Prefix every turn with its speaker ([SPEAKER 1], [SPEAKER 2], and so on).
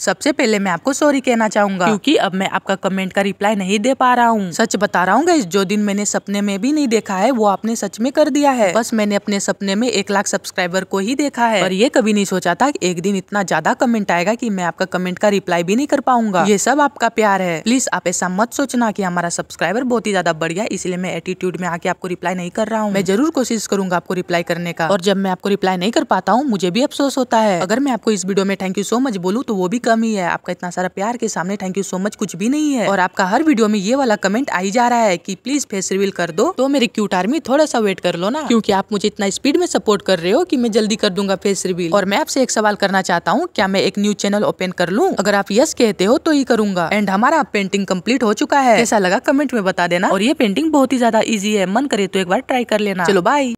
[SPEAKER 1] सबसे पहले मैं आपको सॉरी कहना चाहूंगा क्योंकि अब मैं आपका कमेंट का रिप्लाई नहीं दे पा रहा हूँ सच बता रहा हूँ जो दिन मैंने सपने में भी नहीं देखा है वो आपने सच में कर दिया है बस मैंने अपने सपने में एक लाख सब्सक्राइबर को ही देखा है और ये कभी नहीं सोचा था एक दिन इतना ज्यादा कमेंट आएगा की मैं आपका कमेंट का रिप्लाई भी नहीं कर पाऊंगा ये सब आपका प्यार है प्लीज आप ऐसा मत सोचना की हमारा सब्सक्राइबर बहुत ही ज्यादा बढ़िया इसलिए मैं एटीट्यूड में आके आपको रिप्लाई नहीं कर रहा हूँ मैं जरूर कोशिश करूंगा आपको रिप्लाई करने का और जब मैं आपको रिप्लाई नहीं कर पाता हूँ मुझे भी अफसोस होता है अगर मैं आपको इस वीडियो में थैंक यू सो मच बोलूँ तो वो भी कमी है आपका इतना सारा प्यार के सामने थैंक यू सो मच कुछ भी नहीं है और आपका हर वीडियो में ये वाला कमेंट आई जा रहा है की प्लीज फेस रिवील कर दो तो मेरी क्यूट आर्मी थोड़ा सा वेट कर लो ना क्यूँकी आप मुझे इतना स्पीड में सपोर्ट कर रहे हो की मैं जल्दी कर दूंगा फेस रिवील और मैं आपसे एक सवाल करना चाहता हूँ क्या मैं एक न्यू चैनल ओपन कर लूँ अगर आप यस कहते हो तो ही करूंगा एंड हमारा पेंटिंग कम्प्लीट हो चुका है ऐसा लगा कमेंट में बता देना और ये पेंटिंग बहुत ही ज्यादा ईजी है मन करे तो एक बार ट्राई कर लेना चलो बाय